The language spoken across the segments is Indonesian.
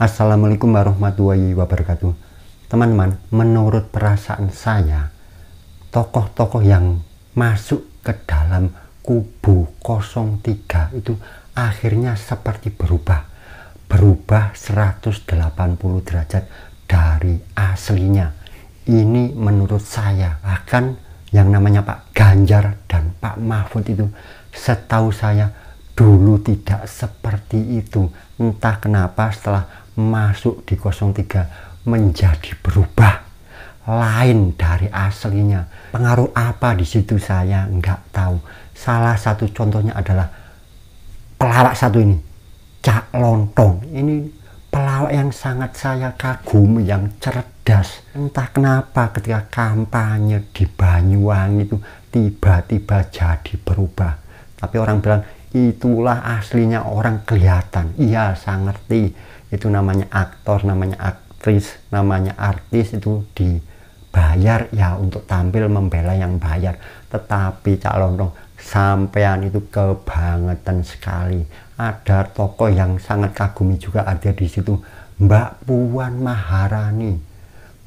Assalamualaikum warahmatullahi wabarakatuh. Teman-teman, menurut perasaan saya, tokoh-tokoh yang masuk ke dalam kubu 03 itu akhirnya seperti berubah. Berubah 180 derajat dari aslinya. Ini menurut saya, akan yang namanya Pak Ganjar dan Pak Mahfud itu setahu saya dulu tidak seperti itu. Entah kenapa setelah masuk di 03 menjadi berubah lain dari aslinya. Pengaruh apa di situ saya nggak tahu. Salah satu contohnya adalah pelawak satu ini, Cak Lontong. Ini pelawak yang sangat saya kagum yang cerdas. Entah kenapa ketika kampanye di Banyuwangi itu tiba-tiba jadi berubah. Tapi orang bilang itulah aslinya orang kelihatan. Iya, saya ngerti itu namanya aktor namanya aktris namanya artis itu dibayar ya untuk tampil membela yang bayar tetapi Cak Lontong sampean itu kebangetan sekali ada toko yang sangat kagumi juga ada di situ Mbak Puan Maharani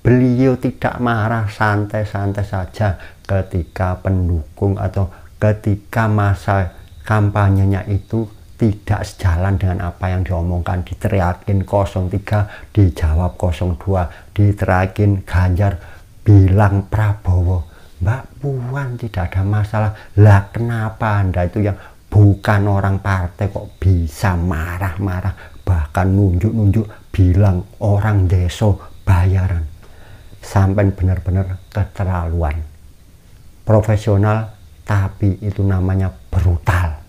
beliau tidak marah santai-santai saja ketika pendukung atau ketika masa kampanyenya itu tidak sejalan dengan apa yang diomongkan diteriakin 03 dijawab 02 diteriakin Ganjar bilang Prabowo Mbak Puan tidak ada masalah lah kenapa anda itu yang bukan orang partai kok bisa marah-marah bahkan nunjuk-nunjuk bilang orang deso bayaran sampai benar-benar keterlaluan profesional tapi itu namanya brutal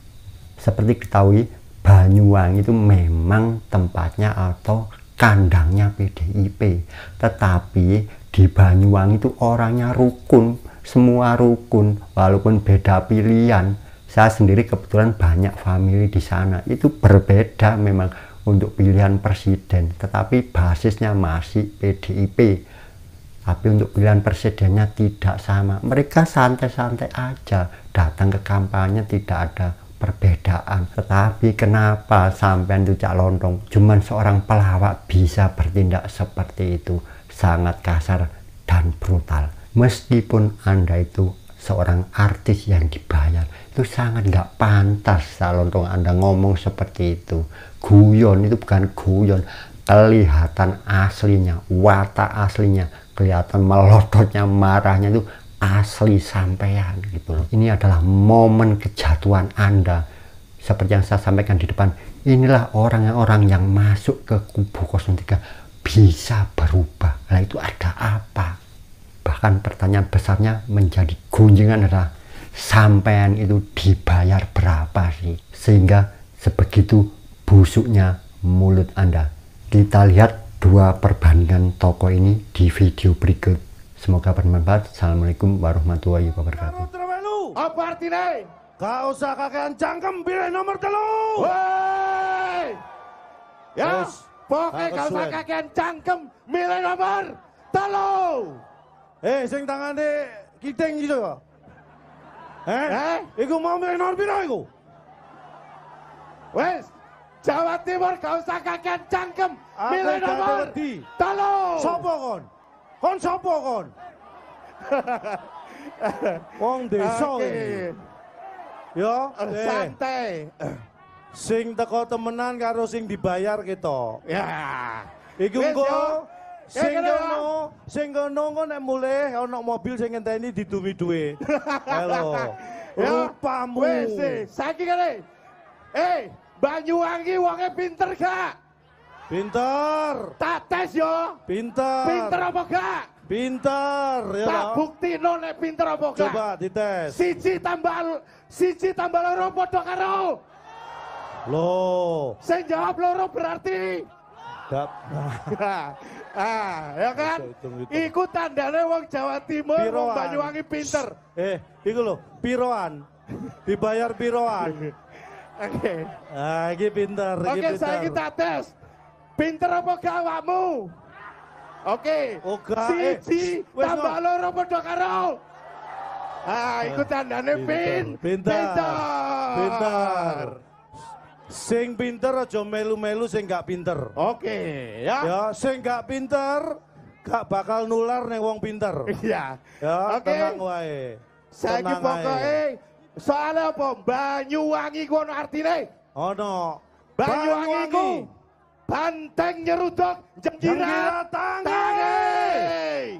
seperti ketahui Banyuwangi itu memang tempatnya atau kandangnya PDIP tetapi di Banyuwangi itu orangnya rukun semua rukun walaupun beda pilihan saya sendiri kebetulan banyak family di sana itu berbeda memang untuk pilihan presiden tetapi basisnya masih PDIP tapi untuk pilihan presidennya tidak sama mereka santai-santai aja datang ke kampanye tidak ada perbedaan. Tetapi kenapa sampai sampean cak lontong cuman seorang pelawak bisa bertindak seperti itu sangat kasar dan brutal. Meskipun Anda itu seorang artis yang dibayar itu sangat nggak pantas cak lontong Anda ngomong seperti itu. Guyon itu bukan guyon, kelihatan aslinya, watak aslinya, kelihatan melototnya, marahnya itu asli sampean gitu loh. Ini adalah momen kejatuhan Anda. Seperti yang saya sampaikan di depan, inilah orang-orang yang masuk ke kubu 03 bisa berubah. Nah itu ada apa? Bahkan pertanyaan besarnya menjadi gunjingan adalah sampean itu dibayar berapa sih? Sehingga sebegitu busuknya mulut Anda. Kita lihat dua perbandingan toko ini di video berikut. Semoga bermanfaat. Assalamualaikum warahmatullahi wabarakatuh. Apa artinya? Kau usah kakean cangkem pilih nomor telu. Woi. Ya, pokoknya kau usah kakean cangkem bila nomor telu. Eh, sing tangan deh kiting gitu ya. Eh? eh? Iku mau milih nomor piro iku? Wes, Jawa Timur kau usah kakean cangkem bila nomor telu. Sopo kon? Kon sapa kon? Wong desa. Okay. Yo, eh, eh. santai. Sing teko temenan karo sing dibayar kita. Ya. Iku engko sing ya, kono, sing kono engko nek mulih ana mobil sing ngenteni didumi duwe. Halo. Ya. Rupamu. Wis, saiki kene. Eh, Banyuwangi wonge pinter gak? Pinter. Tak tes yo. Pinter. Pinter apa gak? Pinter ya. Tak bukti no nek pinter apa gak? Coba dites. Siji tambal, siji tambal loro padha karo. Lo. Saya jawab loro berarti Gap. ah, ya kan? Hitung, hitung. Iku wong Jawa Timur, wong Banyuwangi pinter. Eh, itu lo, piroan. Dibayar piroan. Oke. Okay. Ah, ini pinter, Oke, okay, saya kita tes. Pinter apa gak awakmu? Oke. Okay. Oh, Oga. Eh. Siji eh. tambah loro padha karo. Ah, iku tandane pin. Pinter. Pinter. pinter. Sing pinter aja melu-melu sing gak pinter. Oke, okay, ya. Ya, sing gak pinter gak bakal nular ning wong pinter. Iya. Ya, okay. tenang wae. Saiki pokoke soalnya apa Banyuwangi ku ono artine? Ono. Banyuwangi ku Banteng nyerutok jenggira tangi.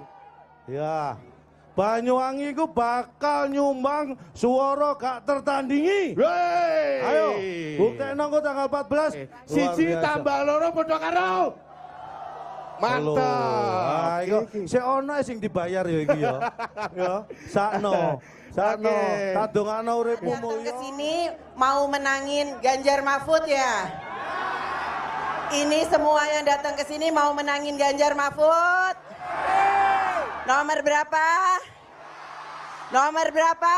Ya. Banyuwangi ku bakal nyumbang suara gak tertandingi. Wey. Ayo, bukti nongko tanggal 14. Eh, Siji tambah loro bodoh karo. Mantap. Ah, iku sik ana sing dibayar ya iki ya. ya, sakno. Sakno, okay. tak uripmu mulya. Datang ke ya. sini mau menangin Ganjar Mahfud ya. Ini semua yang datang ke sini mau menangin Ganjar Mahfud? Nomor berapa? Nomor berapa?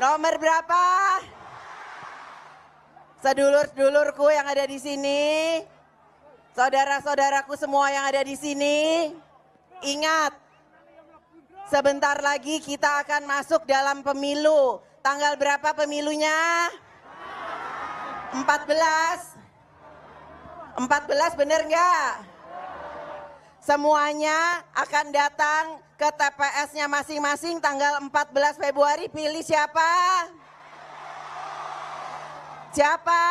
Nomor berapa? sedulur dulurku yang ada di sini, saudara-saudaraku semua yang ada di sini, ingat, sebentar lagi kita akan masuk dalam pemilu. Tanggal berapa pemilunya? 14 14 benar nggak? Semuanya akan datang ke TPS-nya masing-masing tanggal 14 Februari pilih siapa? Siapa?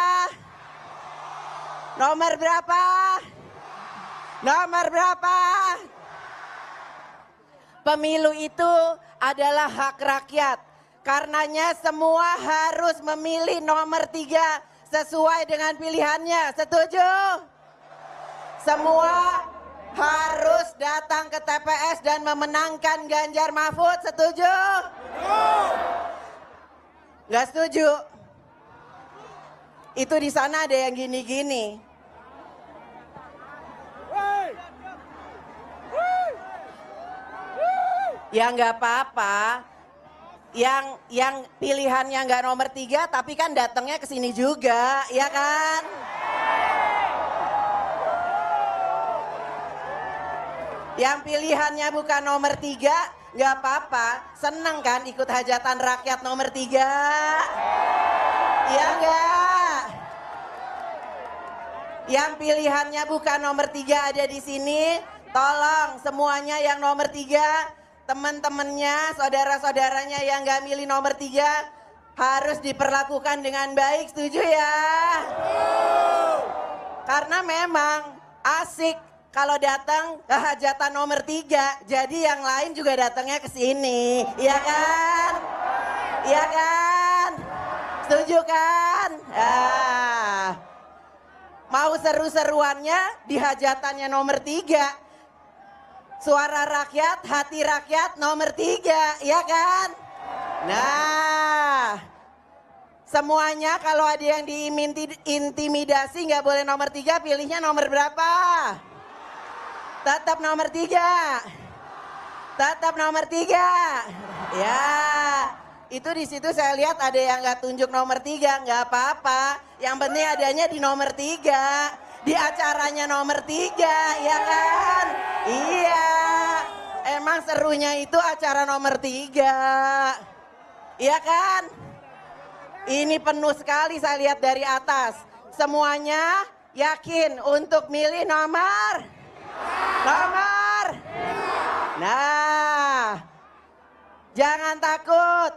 Nomor berapa? Nomor berapa? Pemilu itu adalah hak rakyat. Karenanya semua harus memilih nomor tiga sesuai dengan pilihannya. Setuju? Semua harus datang ke TPS dan memenangkan Ganjar Mahfud. Setuju? Enggak setuju? Itu di sana ada yang gini-gini. Ya enggak apa-apa, yang yang pilihannya nggak nomor tiga tapi kan datangnya ke sini juga, ya kan? Yang pilihannya bukan nomor tiga, nggak apa-apa. Seneng kan ikut hajatan rakyat nomor tiga? Iya nggak? Yang pilihannya bukan nomor tiga ada di sini. Tolong semuanya yang nomor tiga teman-temannya, saudara-saudaranya yang nggak milih nomor tiga harus diperlakukan dengan baik, setuju ya? Karena memang asik kalau datang ke hajatan nomor tiga, jadi yang lain juga datangnya ke sini, iya kan? Iya kan? Setuju kan? Ah. Mau seru-seruannya di hajatannya nomor tiga, suara rakyat, hati rakyat nomor tiga, ya kan? Nah, semuanya kalau ada yang diintimidasi nggak boleh nomor tiga, pilihnya nomor berapa? Tetap nomor tiga. Tetap nomor tiga. Ya, itu di situ saya lihat ada yang nggak tunjuk nomor tiga, nggak apa-apa. Yang penting adanya di nomor tiga di acaranya nomor tiga, ya kan? Iya. Emang serunya itu acara nomor tiga. Iya kan? Ini penuh sekali saya lihat dari atas. Semuanya yakin untuk milih nomor? Nomor? Nah, jangan takut.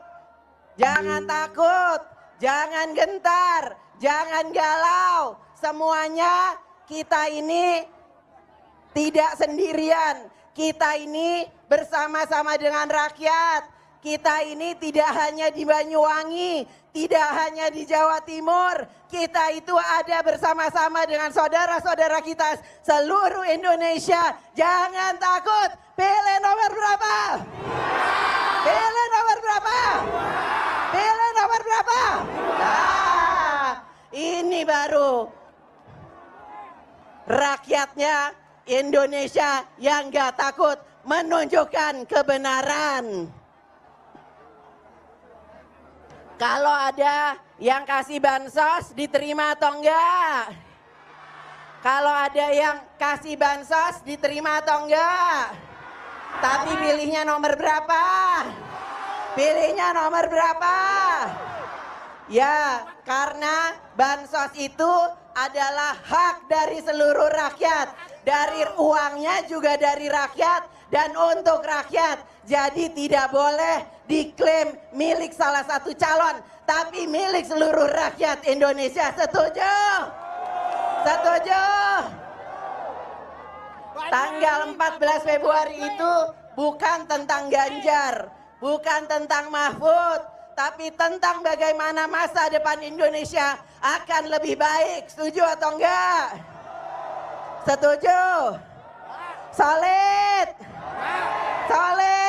Jangan takut. Jangan gentar. Jangan galau. Semuanya kita ini tidak sendirian. Kita ini bersama-sama dengan rakyat. Kita ini tidak hanya di Banyuwangi, tidak hanya di Jawa Timur. Kita itu ada bersama-sama dengan saudara-saudara kita seluruh Indonesia. Jangan takut, pilih nomor berapa? Pilih nomor berapa? Pilih nomor berapa? Nah, ini baru rakyatnya Indonesia yang gak takut menunjukkan kebenaran. Kalau ada yang kasih bansos diterima atau enggak? Kalau ada yang kasih bansos diterima atau enggak? Tapi pilihnya nomor berapa? Pilihnya nomor berapa? Ya, karena bansos itu adalah hak dari seluruh rakyat dari uangnya juga dari rakyat dan untuk rakyat. Jadi tidak boleh diklaim milik salah satu calon, tapi milik seluruh rakyat Indonesia. Setuju? Setuju? Tanggal 14 Februari itu bukan tentang Ganjar, bukan tentang Mahfud, tapi tentang bagaimana masa depan Indonesia akan lebih baik. Setuju atau enggak? Setuju? Solid. Solid.